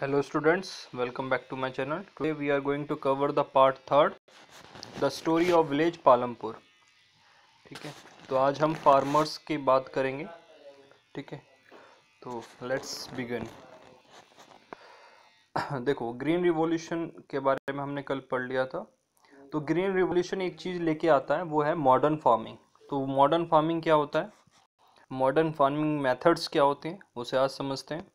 Hello students welcome back to my channel today we are going to cover the part third the story of village palampur ठीक है तो आज हम farmers की बात करेंगे ठीक है तो लेट्स बिगिन देखो ग्रीन रिवॉल्यूशन के बारे में हमने कल पढ़ लिया था तो ग्रीन रिवॉल्यूशन एक चीज़ लेके आता है वो है मॉडर्न फार्मिंग तो मॉडर्न फार्मिंग क्या होता है मॉडर्न फार्मिंग मेथड्स क्या होते हैं उसे आज समझते हैं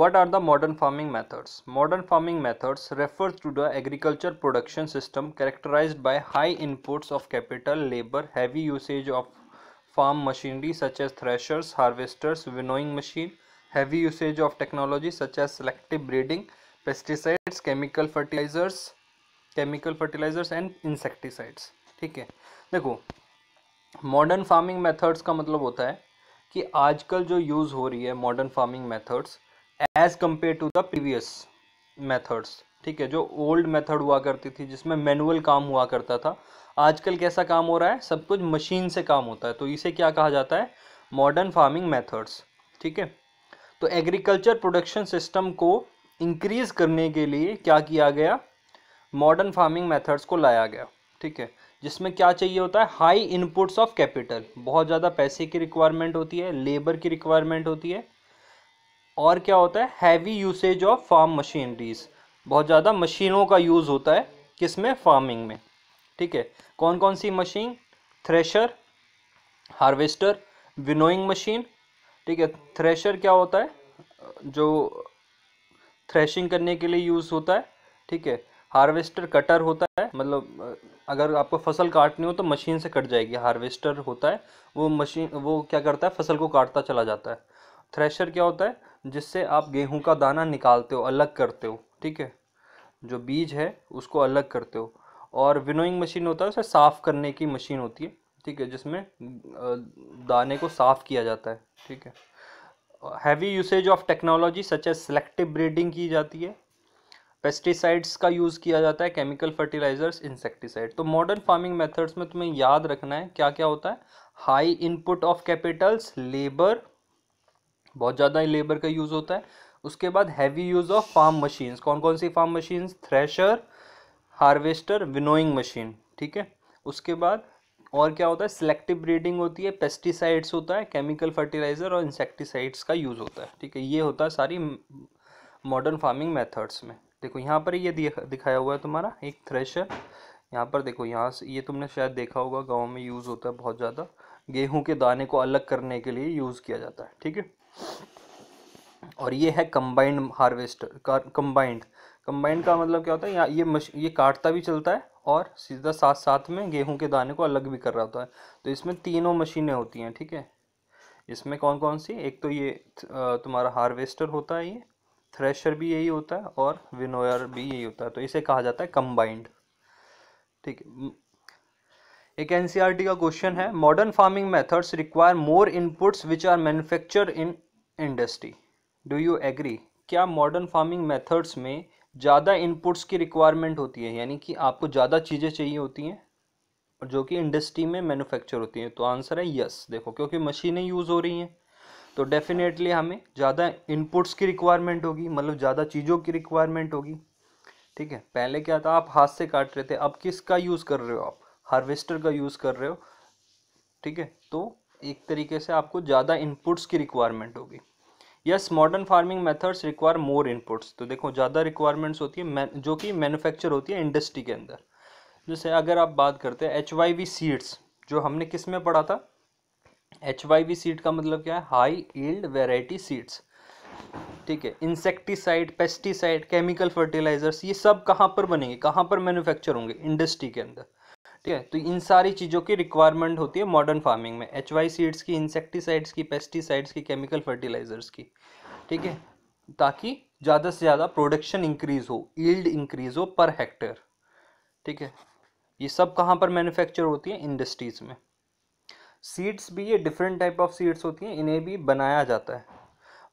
What are the modern farming methods? Modern farming methods refer to the agriculture production system characterized by high inputs of capital, labor, heavy usage of farm machinery such as threshers, harvesters, winnowing machine, heavy usage of technology such as selective breeding, pesticides, chemical fertilizers, chemical fertilizers and insecticides. ठीक है देखो modern farming methods का मतलब होता है कि आजकल जो यूज़ हो रही है modern farming methods as compare to the previous methods ठीक है जो ओल्ड मेथड हुआ करती थी जिसमें मैनुअल काम हुआ करता था आजकल कैसा काम हो रहा है सब कुछ मशीन से काम होता है तो इसे क्या कहा जाता है मॉडर्न फार्मिंग मेथड्स ठीक है तो एग्रीकल्चर प्रोडक्शन सिस्टम को इंक्रीज करने के लिए क्या किया गया मॉडर्न फार्मिंग मेथड्स को लाया गया ठीक है जिसमें क्या चाहिए होता है हाई इनपुट्स ऑफ कैपिटल बहुत ज़्यादा पैसे की रिक्वायरमेंट होती है लेबर की रिक्वायरमेंट होती है और क्या होता है heavy usage of farm machineries बहुत ज़्यादा मशीनों का यूज़ होता है किसमें फार्मिंग में ठीक है कौन कौन सी machine thresher harvester winnowing machine ठीक है थ्रेशर क्या होता है जो थ्रेशिंग करने के लिए यूज़ होता है ठीक है हार्वेस्टर कटर होता है मतलब अगर आपको फसल काटनी हो तो मशीन से कट जाएगी हार्वेस्टर होता है वो मशीन वो क्या करता है फसल को काटता चला जाता है थ्रेशर क्या होता है जिससे आप गेहूं का दाना निकालते हो अलग करते हो ठीक है जो बीज है उसको अलग करते हो और विनोइंग मशीन होता है उसे साफ़ करने की मशीन होती है ठीक है जिसमें दाने को साफ़ किया जाता है ठीक है heavy usage of technology such as selective breeding की जाती है पेस्टिसाइड्स का यूज़ किया जाता है केमिकल फर्टिलाइजर्स इंसेक्टिसाइड तो मॉडर्न फार्मिंग मेथड्स में तुम्हें याद रखना है क्या क्या होता है high input of capitals labour बहुत ज़्यादा लेबर का यूज़ होता है उसके बाद heavy use of farm machines कौन कौन सी farm machines thresher harvester winnowing machine ठीक है उसके बाद और क्या होता है सिलेक्टिव ब्रीडिंग होती है पेस्टिसाइड्स होता है केमिकल फर्टिलाइज़र और इंसेक्टिसाइड्स का यूज़ होता है ठीक है ये होता है सारी मॉडर्न फार्मिंग मेथड्स में देखो यहाँ पर ये दिखाया हुआ है तुम्हारा एक थ्रेशर यहाँ पर देखो यहाँ से ये तुमने शायद देखा होगा गाँव में यूज़ होता है बहुत ज़्यादा गेहूँ के दाने को अलग करने के लिए यूज़ किया जाता है ठीक है और ये है कंबाइंड हार्वेस्टर कंबाइंड कंबाइंड का मतलब क्या होता है ये मश ये काटता भी चलता है और सीधा साथ साथ में गेहूं के दाने को अलग भी कर रहा होता है तो इसमें तीनों मशीनें होती हैं ठीक है थीके? इसमें कौन कौन सी एक तो ये तुम्हारा हार्वेस्टर होता है ये थ्रेशर भी यही होता है और विनोयर भी यही होता है तो इसे कहा जाता है कंबाइंड ठीक है एक एन e का क्वेश्चन है modern farming methods require more inputs which are manufacture in industry do you agree क्या मॉडर्न फार्मिंग मेथड्स में ज़्यादा इनपुट्स की रिक्वायरमेंट होती है यानी कि आपको ज़्यादा चीज़ें चाहिए होती हैं और जो कि इंडस्ट्री में मैन्युफैक्चर होती हैं तो आंसर है यस देखो क्योंकि मशीनें यूज़ हो रही हैं तो डेफिनेटली हमें ज़्यादा इनपुट्स की रिक्वायरमेंट होगी मतलब ज़्यादा चीज़ों की रिक्वायरमेंट होगी ठीक है पहले क्या था आप हाथ से काट रहे थे अब किसका यूज़ कर रहे हो आप हार्वेस्टर का यूज़ कर रहे हो ठीक है तो एक तरीके से आपको ज़्यादा इनपुट्स की रिक्वायरमेंट होगी yes modern farming methods require more inputs तो देखो ज़्यादा रिक्वायरमेंट्स होती है जो कि मैन्युफैक्चर होती है इंडस्ट्री के अंदर जैसे अगर आप बात करते हैं एच वाई वी सीड्स जो हमने किस में पढ़ा था एच वाई वी सीड का मतलब क्या है हाई ईल्ड वेराइटी सीड्स ठीक है इंसेक्टिसाइड पेस्टिसाइड केमिकल फर्टिलाइजर्स ये सब कहाँ पर बनेंगे कहाँ पर मैन्युफैक्चर होंगे इंडस्ट्री के अंदर ठीक है तो इन सारी चीज़ों की रिक्वायरमेंट होती है मॉडर्न फार्मिंग में एच वाई सीड्स की इंसेक्टिसाइड्स की पेस्टिसाइड्स की केमिकल फर्टिलाइजर्स की ठीक है ताकि ज़्यादा से ज़्यादा प्रोडक्शन इंक्रीज़ हो ईल्ड इंक्रीज़ हो पर हेक्टेयर ठीक है ये सब कहाँ पर मैन्युफैक्चर होती है इंडस्ट्रीज़ में सीड्स भी ये डिफरेंट टाइप ऑफ सीड्स होती हैं इन्हें भी बनाया जाता है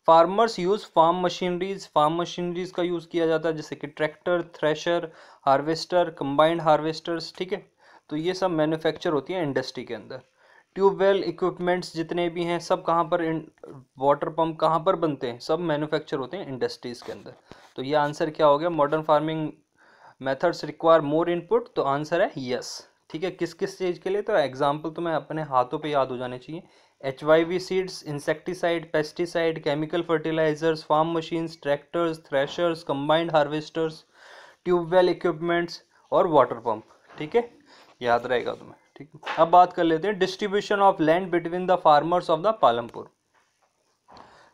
farmers use farm machineries farm machineries का यूज़ किया जाता है जैसे कि tractor thresher harvester combined harvesters ठीक है तो ये सब मैन्युफैक्चर होती है इंडस्ट्री के अंदर ट्यूबवेल इक्विपमेंट्स जितने भी हैं सब कहाँ पर वाटर पंप कहाँ पर बनते हैं सब मैन्युफैक्चर होते हैं इंडस्ट्रीज़ के अंदर तो ये आंसर क्या हो गया modern farming methods require more input तो आंसर है यस ठीक है किस किस चीज़ के लिए तो एग्जाम्पल तो मैं अपने हाथों पर याद हो जाने चाहिए H Y V seeds insecticide pesticide chemical fertilizers farm machines tractors threshers combined harvesters tubewell equipments और वाटर पंप ठीक है याद रहेगा तुम्हें ठीक अब बात कर लेते हैं distribution of land between the farmers of the Palampur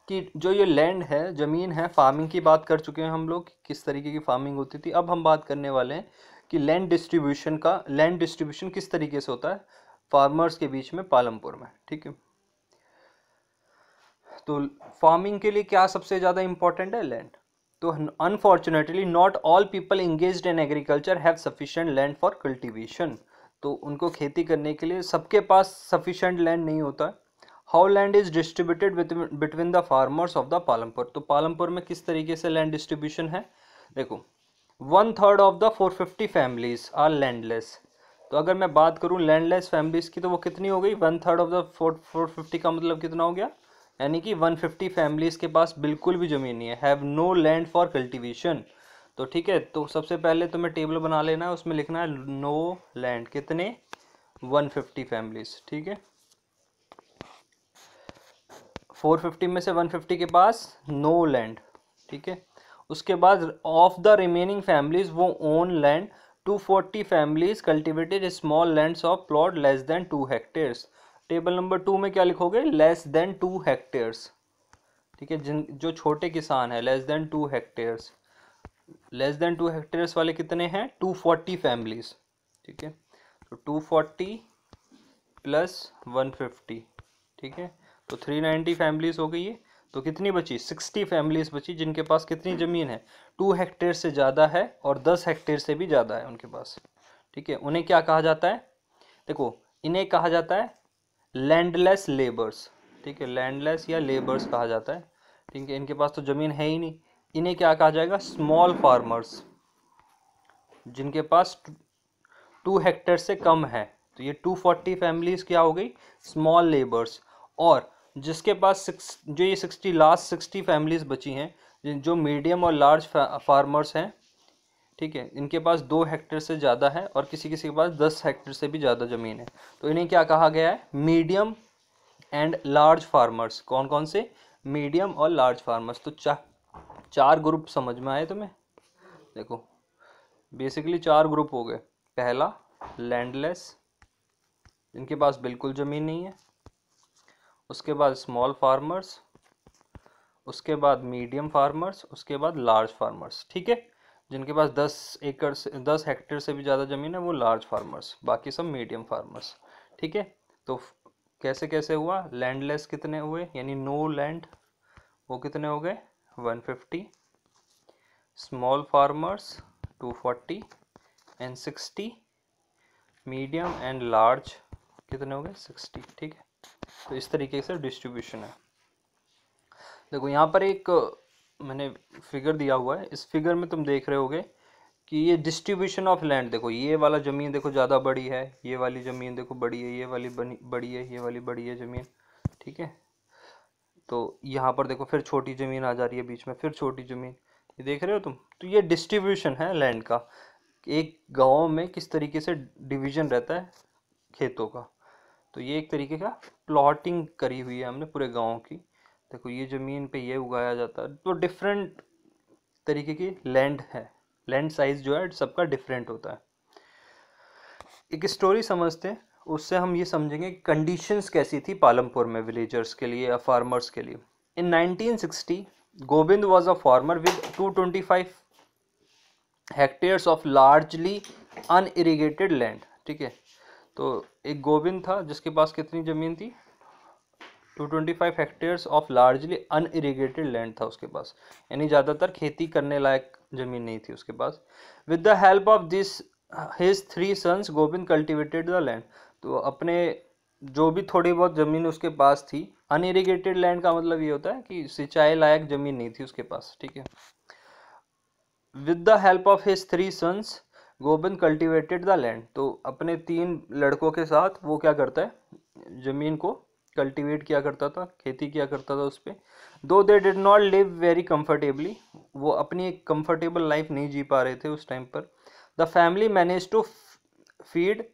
कि जो ये लैंड है ज़मीन है फार्मिंग की बात कर चुके हैं हम लोग किस तरीके की फार्मिंग होती थी अब हम बात करने वाले हैं कि लैंड डिस्ट्रीब्यूशन का लैंड डिस्ट्रीब्यूशन किस तरीके से होता है फार्मर्स के बीच में पालमपुर में ठीक है तो फार्मिंग के लिए क्या सबसे ज़्यादा इंपॉर्टेंट है लैंड तो unfortunately not all people engage in agriculture have sufficient land for cultivation तो उनको खेती करने के लिए सबके पास सफिशेंट लैंड नहीं होता है how land is distributed between the farmers of the Palampur तो पालमपुर में किस तरीके से लैंड डिस्ट्रीब्यूशन है देखो one third of the four fifty families are landless तो अगर मैं बात करूँ लैंडलेस फैमिलीज़ की तो वो कितनी हो गई one third of the four four fifty का मतलब कितना हो गया यानी कि वन फिफ्टी फैमिलीज़ के पास बिल्कुल भी ज़मीन नहीं है have no land for cultivation तो ठीक है तो सबसे पहले तुम्हें तो टेबल बना लेना है उसमें लिखना है नो लैंड कितने वन फिफ्टी फैमिलीज ठीक है फोर फिफ्टी में से वन फिफ्टी के पास नो लैंड ठीक है उसके बाद ऑफ द रिमेनिंग फैमिलीज वो own land two forty families cultivated small lands of plot less than two hectares table number two में क्या लिखोगे लेस देन टू हेक्टेयर्स ठीक है जिन जो छोटे किसान हैं less than two hectares less than two hectares वाले कितने हैं टू फोर्टी फैमिलीज ठीक है तो two forty plus one fifty ठीक है तो थ्री नाइन्टी फैमिलीज हो गई है तो कितनी बची सिक्सटी फैमिलीज बची जिनके पास कितनी ज़मीन है टू हेक्टेयर से ज़्यादा है और दस हेक्टेयर से भी ज़्यादा है उनके पास ठीक है उन्हें क्या कहा जाता है देखो इन्हें कहा जाता है लैंडलेस लेबर्स ठीक है लैंडलेस या लेबर्स कहा जाता है ठीक है इनके पास तो ज़मीन है ही नहीं इन्हें क्या कहा जाएगा स्मॉल फार्मर्स जिनके पास टू हेक्टेयर से कम है तो ये टू फोर्टी फैमिलीज क्या हो गई स्मॉल लेबर्स और जिसके पास सिक्स जो ये सिक्सटी लास्ट सिक्सटी फैमिलीज बची हैं जो मीडियम और लार्ज फार्मर्स हैं ठीक है इनके पास दो हेक्टेयर से ज़्यादा है और किसी किसी के पास दस हेक्टेयर से भी ज़्यादा ज़मीन है तो इन्हें क्या कहा गया है मीडियम एंड लार्ज फार्मर्स कौन कौन से मीडियम और लार्ज फार्मर्स तो चार ग्रुप समझ में आए तुम्हें देखो बेसिकली चार ग्रुप हो गए पहला लैंडलेस जिनके पास बिल्कुल ज़मीन नहीं है उसके बाद स्मॉल फार्मर्स उसके बाद मीडियम फार्मर्स उसके बाद लार्ज फार्मर्स ठीक है जिनके पास दस एकड़ से दस हेक्टेयर से भी ज़्यादा ज़मीन है वो लार्ज फार्मर्स बाकी सब मीडियम फार्मर्स ठीक है तो कैसे कैसे हुआ लैंडलेस कितने हुए यानी नो लैंड वो कितने हो गए 150 small farmers 240 and 60 medium and large कितने हो गए 60 ठीक है तो इस तरीके से डिस्ट्रीब्यूशन है देखो यहाँ पर एक मैंने फिगर दिया हुआ है इस फिगर में तुम देख रहे होगे कि ये डिस्ट्रीब्यूशन ऑफ लैंड देखो ये वाला ज़मीन देखो ज़्यादा बड़ी है ये वाली ज़मीन देखो बड़ी है ये वाली बड़ी है ये वाली बड़ी है ज़मीन ठीक है तो यहाँ पर देखो फिर छोटी ज़मीन आ जा रही है बीच में फिर छोटी ज़मीन ये देख रहे हो तुम तो ये डिस्ट्रीब्यूशन है लैंड का एक गांव में किस तरीके से डिवीजन रहता है खेतों का तो ये एक तरीके का प्लॉटिंग करी हुई है हमने पूरे गाँव की देखो ये ज़मीन पे ये उगाया जाता है तो डिफरेंट तरीके की लैंड है लैंड साइज़ जो है सबका डिफरेंट होता है एक स्टोरी समझते हैं उससे हम ये समझेंगे कंडीशंस कैसी थी पालमपुर में विलेजर्स के लिए या फार्मर्स के लिए in 1960 Govind was a farmer with 225 hectares of largely unirrigated land ठीक है तो एक गोविंद था जिसके पास कितनी ज़मीन थी 225 hectares of largely unirrigated land था उसके पास यानी ज़्यादातर खेती करने लायक ज़मीन नहीं थी उसके पास with the help of this his three sons Govind cultivated the land तो अपने जो भी थोड़ी बहुत ज़मीन उसके पास थी अनइरीगेटेड लैंड का मतलब ये होता है कि सिंचाई लायक ज़मीन नहीं थी उसके पास ठीक है with the help of his three sons Gobind cultivated the land तो अपने तीन लड़कों के साथ वो क्या करता है ज़मीन को कल्टिवेट किया करता था खेती किया करता था उस पर दो they did not live very comfortably वो अपनी एक कम्फर्टेबल लाइफ नहीं जी पा रहे थे उस टाइम पर the family manage to feed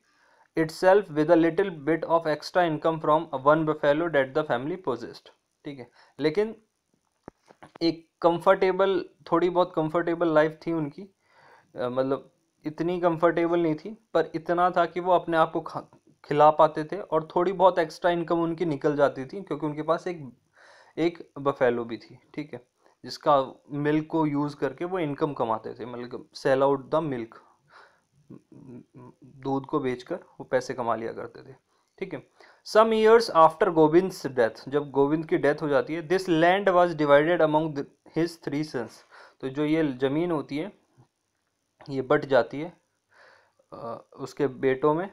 itself with a little bit of extra income from one buffalo that the family possessed ठीक है लेकिन एक कंफर्टेबल थोड़ी बहुत कंफर्टेबल लाइफ थी उनकी मतलब इतनी कंफर्टेबल नहीं थी पर इतना था कि वो अपने आप को खिला पाते थे और थोड़ी बहुत एक्स्ट्रा इनकम उनकी निकल जाती थी क्योंकि उनके पास एक एक बफेलो भी थी ठीक है जिसका मिल्क को यूज़ करके वो इनकम कमाते थे मतलब सेल आउट द मिल्क दूध को बेचकर वो पैसे कमा लिया करते थे ठीक है some years after Govind death जब गोविंद की डेथ हो जाती है this land was divided among his three sons तो जो ये ज़मीन होती है ये बट जाती है उसके बेटों में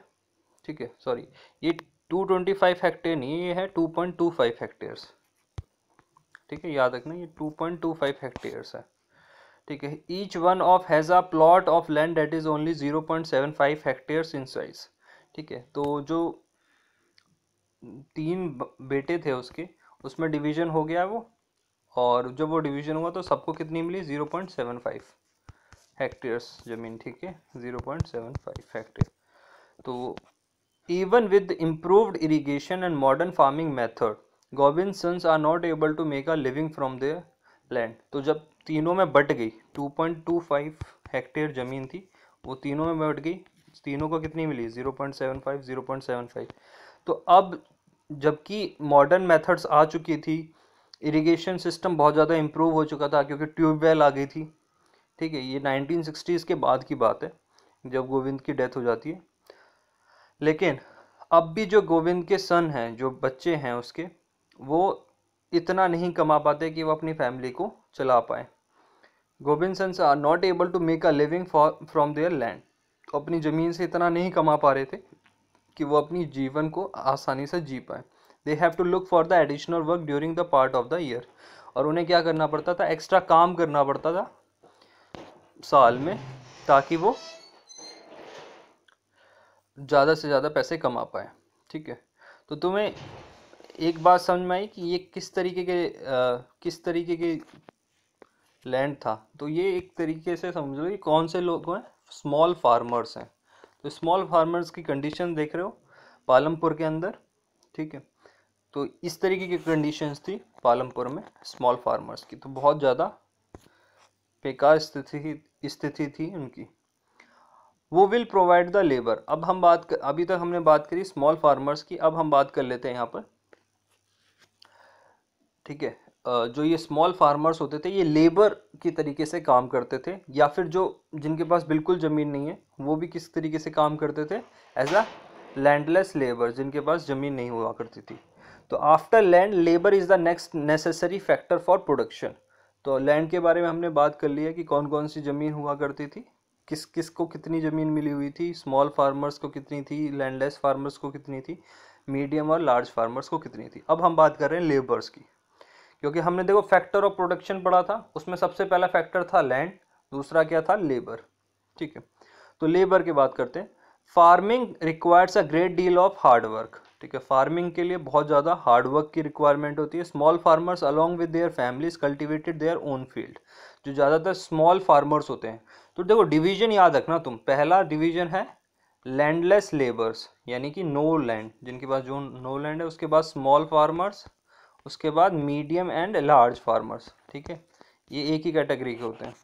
ठीक है सॉरी ये टू ट्वेंटी फाइव हेक्टेयर नहीं ये है two point two five hectares ठीक है याद रखना ये two point two five hectares है ठीक है each one of has a plot of land that is only zero point seven five hectares in size ठीक है तो जो तीन बेटे थे उसके उसमें डिवीजन हो गया वो और जब वो डिवीजन हुआ तो सबको कितनी मिली zero point seven five hectares ज़मीन ठीक है zero point seven five hectare तो even with improved irrigation and modern farming method Govind sons are not able to make a living from their land तो जब तीनों में बट गई two point two five hectare ज़मीन थी वो तीनों में बट गई तीनों को कितनी मिली zero point seven five zero point seven five तो अब जबकि मॉडर्न मेथड्स आ चुकी थी इरिगेशन सिस्टम बहुत ज़्यादा इम्प्रूव हो चुका था क्योंकि ट्यूबवेल आ गई थी ठीक है ये नाइनटीन सिक्सटीज़ के बाद की बात है जब गोविंद की डेथ हो जाती है लेकिन अब भी जो गोविंद के सन हैं जो बच्चे हैं उसके वो इतना नहीं कमा पाते कि वो अपनी फैमिली को चला पाएँ Gobind sons are not able to make a living from their land तो अपनी ज़मीन से इतना नहीं कमा पा रहे थे कि वो अपनी जीवन को आसानी से जी पाए they have to look for the additional work during the part of the year और उन्हें क्या करना पड़ता था एक्स्ट्रा काम करना पड़ता था साल में ताकि वो ज़्यादा से ज़्यादा पैसे कमा पाए ठीक है तो तुम्हें एक बात समझ में आई कि ये किस तरीके के आ, किस तरीके के लैंड था तो ये एक तरीके से समझ लो कि कौन से लोग हैं स्मॉल फार्मर्स हैं तो स्मॉल फार्मर्स की कंडीशन देख रहे हो पालमपुर के अंदर ठीक है तो इस तरीके की कंडीशंस थी पालमपुर में स्मॉल फार्मर्स की तो बहुत ज़्यादा बेकार स्थिति स्थिति थी उनकी वो विल प्रोवाइड द लेबर अब हम बात कर अभी तक हमने बात करी स्मॉल फार्मर्स की अब हम बात कर लेते हैं यहाँ पर ठीक है जो ये स्मॉल फार्मर्स होते थे ये लेबर की तरीके से काम करते थे या फिर जो जिनके पास बिल्कुल ज़मीन नहीं है वो भी किस तरीके से काम करते थे एज अ लैंडलेस लेबर जिनके पास ज़मीन नहीं हुआ करती थी तो after land labour is the next necessary factor for production तो लैंड के बारे में हमने बात कर लिया कि कौन कौन सी ज़मीन हुआ करती थी किस किस को कितनी ज़मीन मिली हुई थी स्मॉल फार्मर्स को कितनी थी लैंडलेस फार्मर्स को कितनी थी मीडियम और लार्ज फार्मर्स को कितनी थी अब हम बात कर रहे हैं लेबर्स की क्योंकि हमने देखो फैक्टर ऑफ प्रोडक्शन पढ़ा था उसमें सबसे पहला फैक्टर था लैंड दूसरा क्या था लेबर ठीक है तो लेबर की बात करते हैं farming requires a great deal of hard work ठीक है फार्मिंग के लिए बहुत ज़्यादा हार्ड वर्क की रिक्वायरमेंट होती है small farmers along with their families cultivated their own field जो ज़्यादातर स्मॉल फार्मर्स होते हैं तो देखो डिवीजन याद रखना तुम पहला डिवीजन है लैंडलेस लेबर्स यानी कि नो लैंड जिनके पास जो नो लैंड है उसके बाद स्मॉल फार्मर्स उसके बाद मीडियम एंड लार्ज फार्मर्स ठीक है ये एक ही कैटेगरी के होते हैं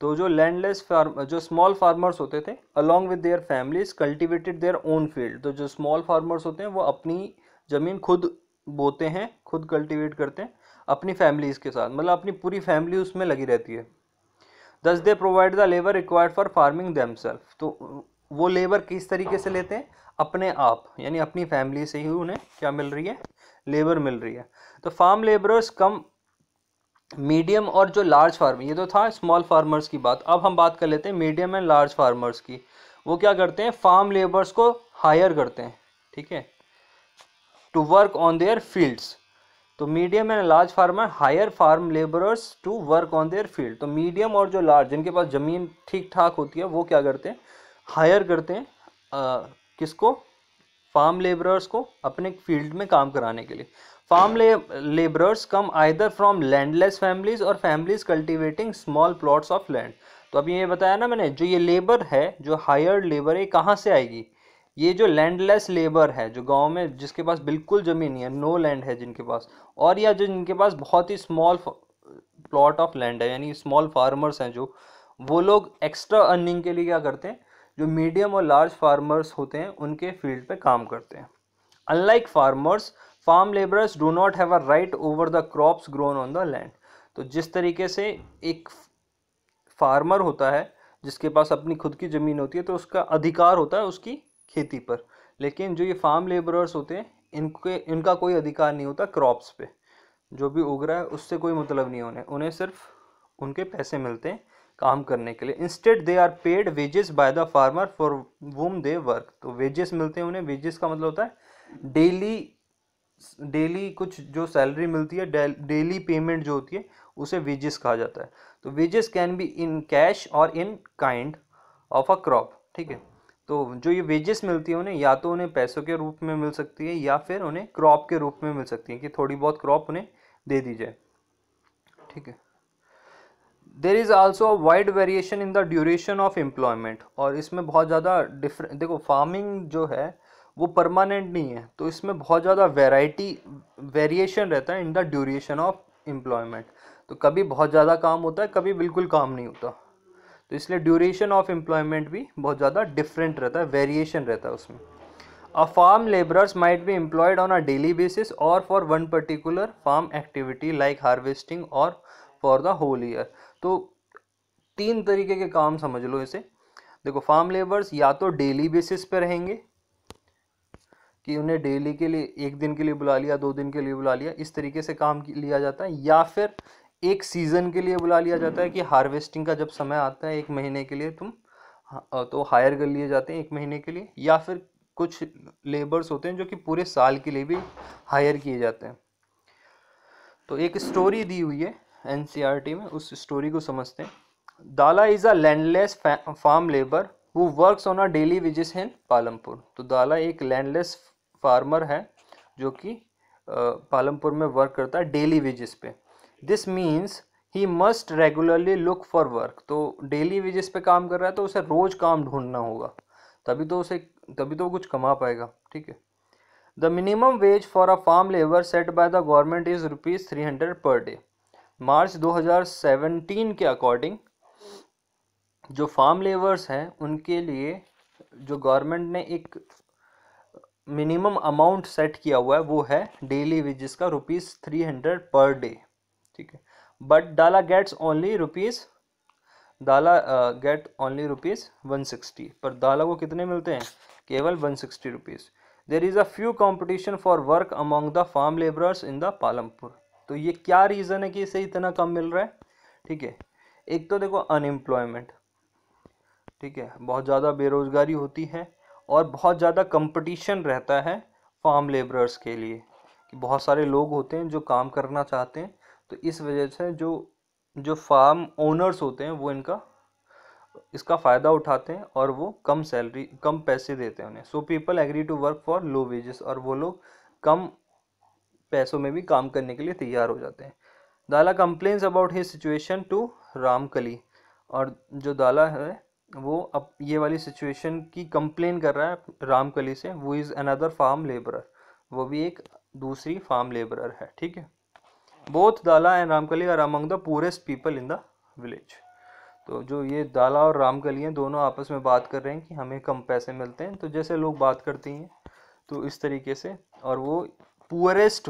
तो जो लैंडलेस फार्म जो स्मॉल फार्मर्स होते थे along with their families cultivated their own field तो जो स्मॉल फार्मर्स होते हैं वो अपनी ज़मीन खुद बोते हैं खुद कल्टीवेट करते हैं अपनी फैमिलीज़ के साथ मतलब अपनी पूरी फैमिली उसमें लगी रहती है thus they provide the labour required for farming them तो वो लेबर किस तरीके से लेते हैं अपने आप यानी अपनी फैमिली से ही उन्हें क्या मिल रही है लेबर मिल रही है तो फार्म लेबरर्स कम मीडियम और जो लार्ज फार्म ये तो था स्मॉल फार्मर्स की बात अब हम बात कर लेते हैं मीडियम एंड लार्ज फार्मर्स की वो क्या करते हैं फार्म लेबर्स को हायर करते हैं ठीक है to work on their fields तो medium and large farmer hire farm labourers to work on their field तो मीडियम और जो लार्ज जिनके पास ज़मीन ठीक ठाक होती है वो क्या करते हैं हायर करते हैं आ, किसको फार्म लेबरर्स को अपने फील्ड में काम कराने के लिए farm labourers come either from landless families और families cultivating small plots of land तो अभी ये बताया ना मैंने जो ये लेबर है जो हायर लेबर है कहाँ से आएगी ये जो लैंडलेस लेबर है जो गांव में जिसके पास बिल्कुल ज़मीन है नो लैंड है जिनके पास और या जो जिनके पास बहुत ही स्मॉल प्लॉट ऑफ लैंड है यानी स्मॉल फार्मर्स हैं जो वो लोग एक्स्ट्रा अर्निंग के लिए क्या करते हैं जो मीडियम और लार्ज फार्मर्स होते हैं उनके फील्ड पे काम करते हैं unlike farmers farm labourers do not have a right over the crops grown on the land तो जिस तरीके से एक फार्मर होता है जिसके पास अपनी खुद की ज़मीन होती है तो उसका अधिकार होता है उसकी खेती पर लेकिन जो ये फार्म लेबरर्स होते हैं इनके इनका कोई अधिकार नहीं होता क्रॉप्स पे जो भी उग रहा है उससे कोई मतलब नहीं होने उन्हें सिर्फ उनके पैसे मिलते हैं काम करने के लिए instead they are paid wages by the farmer for whom they work तो वेजेस मिलते हैं उन्हें वेजेस का मतलब होता है डेली डेली कुछ जो सैलरी मिलती है डेली पेमेंट जो होती है उसे वेजेस कहा जाता है तो wages can be in cash और in kind of a crop ठीक है तो जो ये वेजेस मिलती है उन्हें या तो उन्हें पैसों के रूप में मिल सकती है या फिर उन्हें क्रॉप के रूप में मिल सकती है कि थोड़ी बहुत क्रॉप उन्हें दे दी जाए ठीक है there is also wide variation in the duration of employment और इसमें बहुत ज़्यादा डिफरेंट देखो फार्मिंग जो है वो परमानेंट नहीं है तो इसमें बहुत ज़्यादा वेराइटी वेरिएशन रहता है in the duration of employment तो कभी बहुत ज़्यादा काम होता है कभी बिल्कुल काम नहीं होता तो इसलिए ड्यूरेशन ऑफ एम्प्लॉयमेंट भी बहुत ज़्यादा डिफरेंट रहता है वेरिएशन रहता है उसमें a farm labourers might be employed on a daily basis और for one particular farm activity like harvesting और फॉर द होल ईयर तो तीन तरीके के काम समझ लो इसे देखो फार्म लेबर्स या तो डेली बेसिस पे रहेंगे कि उन्हें डेली के लिए एक दिन के लिए बुला लिया दो दिन के लिए बुला लिया इस तरीके से काम लिया जाता है या फिर एक सीज़न के लिए बुला लिया जाता है कि हार्वेस्टिंग का जब समय आता है एक महीने के लिए तुम हाँ, तो हायर कर लिए जाते हैं एक महीने के लिए या फिर कुछ लेबर्स होते हैं जो कि पूरे साल के लिए भी हायर किए जाते हैं तो एक स्टोरी दी हुई है एन में उस स्टोरी को समझते हैं Dala is a landless farm labour who works on a daily wages in Palampur तो दाला एक लैंडलेस फार्मर है जो कि पालमपुर में वर्क करता है डेली विजिस पे this means he must regularly look for work तो डेली विजिस पे काम कर रहा है तो उसे रोज़ काम ढूंढना होगा तभी तो उसे तभी तो कुछ कमा पाएगा ठीक है the minimum wage for a farm labour set by the government is rupees three hundred per day March 2017 के अकॉर्डिंग जो फार्म लेबर्स हैं उनके लिए जो गवर्नमेंट ने एक मिनिमम अमाउंट सेट किया हुआ है वो है डेली वेजेस का rupees three hundred per day ठीक है but Dala gets only rupees Dala get only rupees one sixty per Dala को कितने मिलते हैं केवल one sixty rupees there is a few competition for work among the farm labourers in the Palampur तो ये क्या रीज़न है कि इसे इतना कम मिल रहा है ठीक है एक तो देखो अनएम्प्लॉयमेंट ठीक है बहुत ज़्यादा बेरोज़गारी होती है और बहुत ज़्यादा कंपटीशन रहता है फार्म लेबरर्स के लिए कि बहुत सारे लोग होते हैं जो काम करना चाहते हैं तो इस वजह से जो जो फार्म ओनर्स होते हैं वो इनका इसका फ़ायदा उठाते हैं और वो कम सैलरी कम पैसे देते हैं उन्हें so people agree to work for low wages और वो लोग कम पैसों में भी काम करने के लिए तैयार हो जाते हैं Dala complains about his situation to Ramkali और जो दाला है वो अब ये वाली सिचुएशन की कंप्लेन कर रहा है रामकली से वो इज़ अनदर फार्म लेबरर वो भी एक दूसरी फार्म लेबरर है ठीक है both Dala and Ramkali are among the poorest people in the village तो जो ये दाला और रामकली हैं दोनों आपस में बात कर रहे हैं कि हमें कम पैसे मिलते हैं तो जैसे लोग बात करती हैं तो इस तरीके से और वो पुअरेस्ट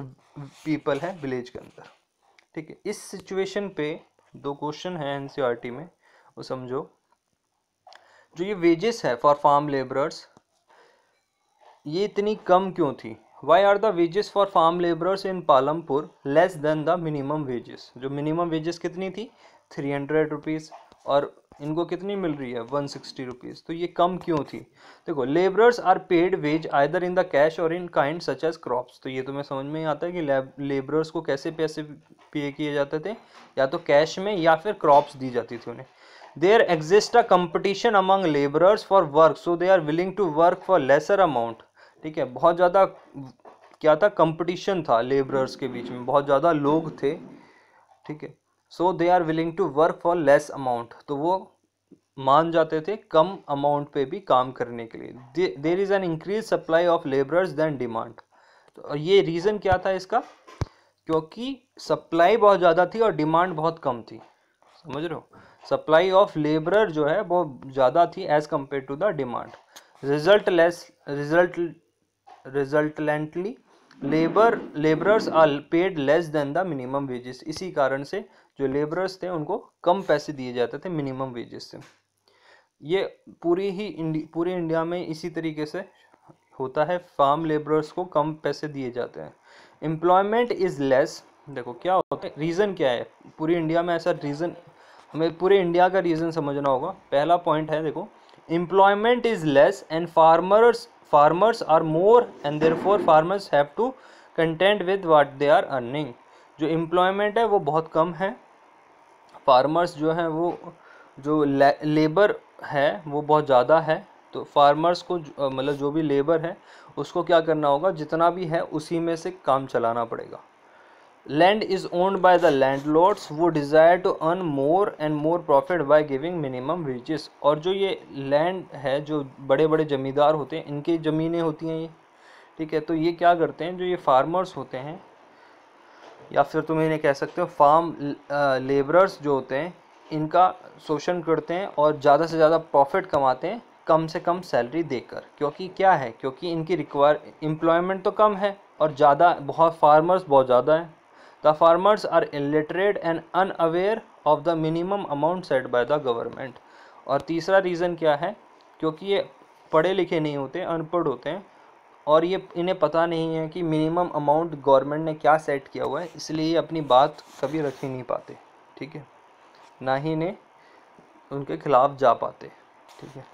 पीपल है विलेज के अंदर ठीक है इस सिचुएशन पे दो क्वेश्चन है एन e में वो समझो जो ये वेजेस है फॉर फार्म लेबरर्स ये इतनी कम क्यों थी why are the wages for farm labourers in Palampur less than the minimum wages जो मिनिमम वेजेस कितनी थी थ्री हंड्रेड रुपीज़ और इनको कितनी मिल रही है वन सिक्सटी रुपीज़ तो ये कम क्यों थी देखो labourers are paid wage either in the cash और in kind such as crops तो ये तो मैं समझ में ही आता है कि लेबरर्स को कैसे पैसे पे किए जाते थे या तो कैश में या फिर क्रॉप्स दी जाती थी उन्हें there exist a competition among labourers for work so they are willing to work for lesser amount ठीक है बहुत ज़्यादा क्या था कंपटीशन था लेबरर्स के बीच में बहुत ज़्यादा लोग थे ठीक है so they are willing to work for less amount तो वो मान जाते थे कम अमाउंट पे भी काम करने के लिए there is an increase supply of labourers than demand और ये रीज़न क्या था इसका क्योंकि सप्लाई बहुत ज़्यादा थी और डिमांड बहुत कम थी समझ रहे हो सप्लाई ऑफ लेबरर जो है वो ज़्यादा थी as compare to the demand result less result resultantly labour labourers are paid less than the minimum wages इसी कारण से जो लेबरर्स थे उनको कम पैसे दिए जाते थे मिनिमम वेजेस से ये पूरी ही इंडि, पूरे इंडिया में इसी तरीके से होता है फार्म लेबरर्स को कम पैसे दिए जाते हैं एम्प्लॉयमेंट इज़ लेस देखो क्या होता है रीज़न क्या है पूरी इंडिया में ऐसा रीज़न हमें पूरे इंडिया का रीज़न समझना होगा पहला पॉइंट है देखो employment is less and farmers farmers are more and therefore farmers have to content with what they are earning जो एम्प्लॉयमेंट है वो बहुत कम है फार्मर्स जो हैं वो जो ले, लेबर है वो बहुत ज़्यादा है तो फार्मर्स को मतलब जो भी लेबर है उसको क्या करना होगा जितना भी है उसी में से काम चलाना पड़ेगा land is owned by the landlords who desire to earn more and more profit by giving minimum wages और जो ये लैंड है जो बड़े बड़े ज़मींदार होते हैं इनकी ज़मीनें होती हैं ये ठीक है तो ये क्या करते हैं जो ये फार्मर्स होते हैं या फिर तुम इन्हें कह सकते हो फार्म लेबरर्स जो होते हैं इनका शोषण करते हैं और ज़्यादा से ज़्यादा प्रॉफिट कमाते हैं कम से कम सैलरी देकर क्योंकि क्या है क्योंकि इनकी रिक्वायर एम्प्लॉयमेंट तो कम है और ज़्यादा बहुत फार्मर्स बहुत ज़्यादा हैं the farmers are illiterate and unaware of the minimum amount set by the government और तीसरा रीज़न क्या है क्योंकि ये पढ़े लिखे नहीं होते अनपढ़ होते हैं और ये इन्हें पता नहीं है कि मिनिमम अमाउंट गवर्नमेंट ने क्या सेट किया हुआ है इसलिए ये अपनी बात कभी रख ही नहीं पाते ठीक है ना ही इन्हें उनके खिलाफ जा पाते ठीक है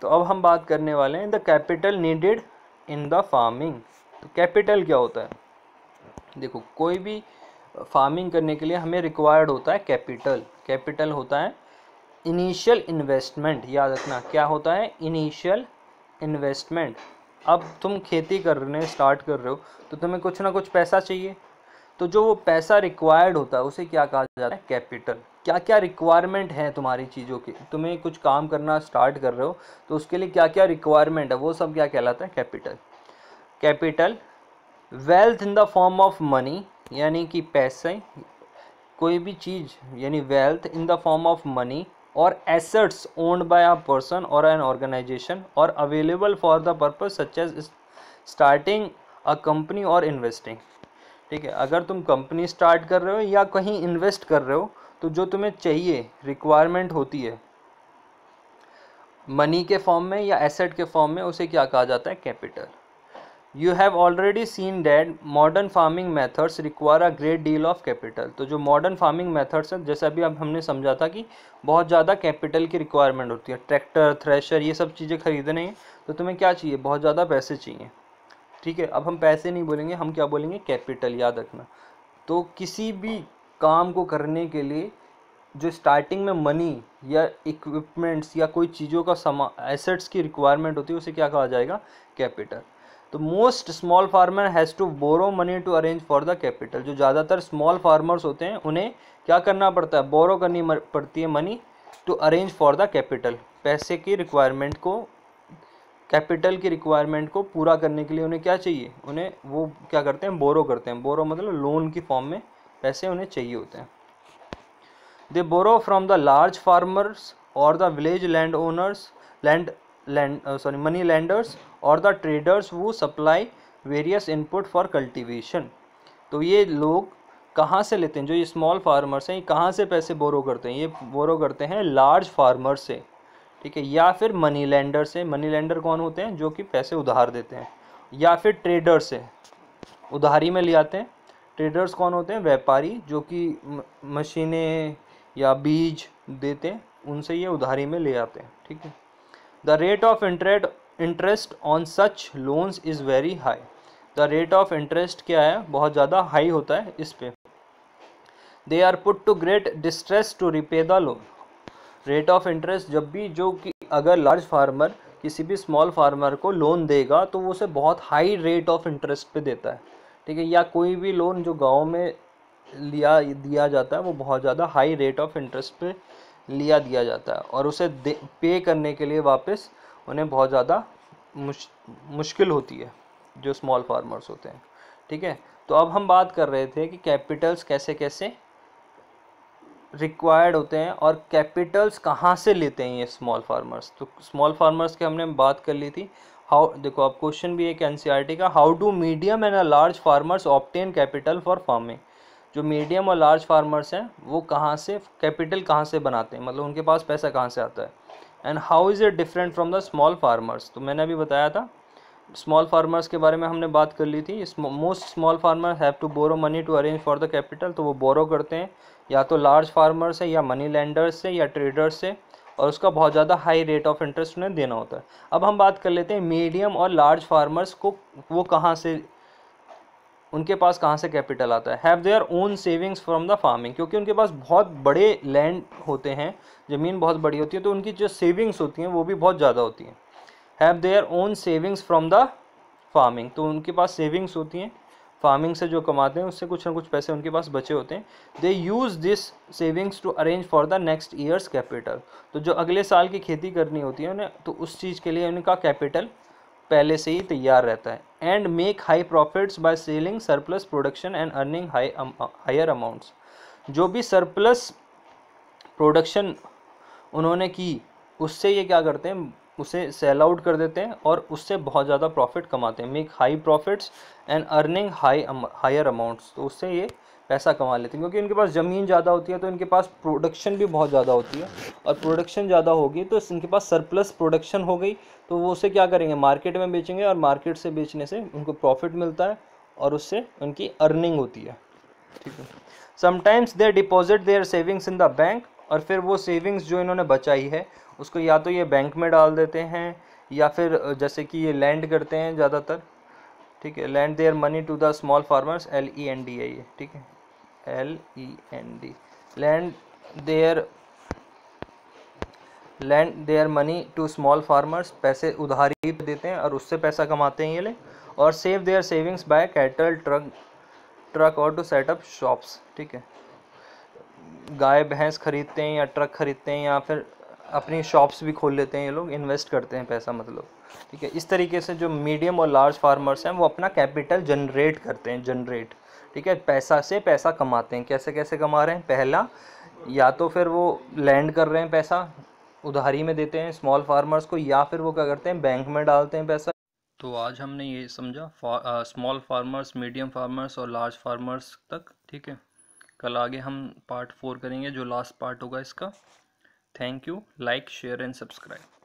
तो अब हम बात करने वाले हैं the capital needed in the farming तो कैपिटल क्या होता है देखो कोई भी फार्मिंग करने के लिए हमें रिक्वायर्ड होता है कैपिटल कैपिटल होता है इनिशियल इन्वेस्टमेंट याद रखना क्या होता है इनिशियल इन्वेस्टमेंट अब तुम खेती करने स्टार्ट कर रहे हो तो तुम्हें कुछ ना कुछ पैसा चाहिए तो जो वो पैसा रिक्वायर्ड होता है उसे क्या कहा जाता है कैपिटल क्या क्या रिक्वायरमेंट है तुम्हारी चीज़ों की तुम्हें कुछ काम करना स्टार्ट कर रहे हो तो उसके लिए क्या क्या रिक्वायरमेंट है वो सब क्या कहलाता है capital capital wealth in the form of money यानी कि पैसे कोई भी चीज़ यानी wealth in the form of money और assets owned by a person और एन ऑर्गेनाइजेशन और available for the purpose such as starting a company और इन्वेस्टिंग ठीक है अगर तुम कंपनी स्टार्ट कर रहे हो या कहीं इन्वेस्ट कर रहे हो तो जो तुम्हें चाहिए रिक्वायरमेंट होती है मनी के फॉर्म में या एसेट के फॉर्म में उसे क्या कहा जाता है capital you have already seen that modern farming methods require a great deal of capital तो जो मॉडर्न फार्मिंग मेथड्स हैं जैसे अभी अब हमने समझा था कि बहुत ज़्यादा कैपिटल की रिक्वायरमेंट होती है ट्रैक्टर थ्रेशर ये सब चीज़ें खरीदने हैं तो तुम्हें क्या चाहिए बहुत ज़्यादा पैसे चाहिए ठीक है अब हम पैसे नहीं बोलेंगे हम क्या बोलेंगे कैपिटल याद रखना तो किसी भी काम को करने के लिए जो स्टार्टिंग में मनी या इक्विपमेंट्स या कोई चीज़ों का समा एसेट्स की रिक्वायरमेंट होती है उसे क्या कहा जाएगा कैपिटल तो most small farmer has to borrow money to arrange for the capital जो ज़्यादातर स्मॉल फार्मर्स होते हैं उन्हें क्या करना पड़ता है बोरो करनी पड़ती है money to arrange for the capital पैसे की रिक्वायरमेंट को कैपिटल की रिक्वायरमेंट को पूरा करने के लिए उन्हें क्या चाहिए उन्हें वो क्या करते हैं बोरो करते हैं बोरो मतलब लोन की फॉर्म में पैसे उन्हें चाहिए होते हैं they borrow from the large farmers और the village land owners land land sorry money lenders और the traders who supply various input for cultivation तो ये लोग कहाँ से लेते हैं जो ये स्मॉल फार्मर्स हैं ये कहाँ से पैसे बोरो करते हैं ये बोरो करते हैं लार्ज फार्मर्स से ठीक है या फिर मनी लैंडर से मनी लैंडर कौन होते हैं जो कि पैसे उधार देते हैं या फिर ट्रेडर से उधारी में ले आते हैं ट्रेडर्स कौन होते हैं व्यापारी जो कि मशीनें या बीज देते हैं उनसे ये उधारी में ले आते हैं ठीक है the rate of interest interest on such loans is very high the rate of interest क्या है बहुत ज़्यादा हाई होता है इस पर they are put to great distress to repay the loan rate of interest जब भी जो कि अगर लार्ज फार्मर किसी भी स्मॉल फार्मर को लोन देगा तो वो उसे बहुत हाई रेट ऑफ इंटरेस्ट पे देता है ठीक है या कोई भी लोन जो गांव में लिया दिया जाता है वो बहुत ज़्यादा हाई रेट ऑफ इंटरेस्ट पे लिया दिया जाता है और उसे पे करने के लिए वापस उन्हें बहुत ज़्यादा मुश, मुश्किल होती है जो स्मॉल फार्मर्स होते हैं ठीक है तो अब हम बात कर रहे थे कि कैपिटल्स कैसे कैसे रिक्वायर्ड होते हैं और कैपिटल्स कहाँ से लेते हैं ये स्मॉल फार्मर्स तो स्मॉल फार्मर्स की हमने बात कर ली थी हाउ देखो अब क्वेश्चन भी एक एन e का how do medium and a large farmers obtain capital for farming जो मीडियम और लार्ज फार्मर्स हैं वो कहाँ से कैपिटल कहाँ से बनाते हैं मतलब उनके पास पैसा कहाँ से आता है and how is it different from the small farmers तो मैंने अभी बताया था स्मॉल फार्मर्स के बारे में हमने बात कर ली थी most small farmer have to borrow money to arrange for the capital तो वो बोरो करते हैं या तो लार्ज फार्मर्स है या मनी लैंडर्स से या ट्रेडर्स से और उसका बहुत ज़्यादा हाई रेट ऑफ इंटरेस्ट उन्हें देना होता है अब हम बात कर लेते हैं मीडियम और लार्ज फार्मर्स को वो कहाँ से उनके पास कहाँ से कैपिटल आता है have their own savings from the farming क्योंकि उनके पास बहुत बड़े लैंड होते हैं ज़मीन बहुत बड़ी होती है तो उनकी जो सेविंग्स होती हैं वो भी बहुत ज़्यादा होती हैं have their own savings from the farming तो उनके पास सेविंग्स होती हैं फार्मिंग से जो कमाते हैं उससे कुछ ना कुछ पैसे उनके पास बचे होते हैं they use this savings to arrange for the next years capital तो जो अगले साल की खेती करनी होती है उन्हें तो उस चीज़ के लिए उनका कैपिटल पहले से ही तैयार रहता है and make high profits by selling surplus production and earning high higher amounts जो भी सरप्लस प्रोडक्शन उन्होंने की उससे ये क्या करते हैं उसे सेल आउट कर देते हैं और उससे बहुत ज़्यादा प्रॉफिट कमाते हैं make high profits and earning high higher amounts तो उससे ये पैसा कमा लेते हैं क्योंकि इनके पास ज़मीन ज़्यादा होती है तो इनके पास प्रोडक्शन भी बहुत ज़्यादा होती है और प्रोडक्शन ज़्यादा होगी तो इनके पास सरप्लस प्रोडक्शन हो गई तो वो उसे क्या करेंगे मार्केट में बेचेंगे और मार्केट से बेचने से उनको प्रॉफिट मिलता है और उससे उनकी अर्निंग होती है ठीक है sometimes they deposit their savings in the bank और फिर वो सेविंग्स जो इन्होंने बचाई है उसको या तो ये बैंक में डाल देते हैं या फिर जैसे कि ये लैंड करते हैं ज़्यादातर ठीक है lend their money to the small farmers L E N D I ये ठीक है L E N D lend their lend their money to small farmers पैसे उधारी देते हैं और उससे पैसा कमाते हैं ये लोग और save their savings by cattle truck truck और टू सेटअप शॉप्स ठीक है गाय भैंस खरीदते हैं या ट्रक खरीदते हैं या फिर अपनी शॉप्स भी खोल लेते हैं ये लोग इन्वेस्ट करते हैं पैसा मतलब ठीक है इस तरीके से जो मीडियम और लार्ज फार्मर्स हैं वो अपना कैपिटल जनरेट करते हैं जनरेट ठीक है पैसा से पैसा कमाते हैं कैसे कैसे कमा रहे हैं पहला या तो फिर वो लैंड कर रहे हैं पैसा उधारी में देते हैं स्मॉल फार्मर्स को या फिर वो क्या करते हैं बैंक में डालते हैं पैसा तो आज हमने ये समझा स्मॉल फार्मर्स मीडियम फार्मर्स और लार्ज फार्मर्स तक ठीक है कल आगे हम पार्ट फोर करेंगे जो लास्ट पार्ट होगा इसका thank you like share and subscribe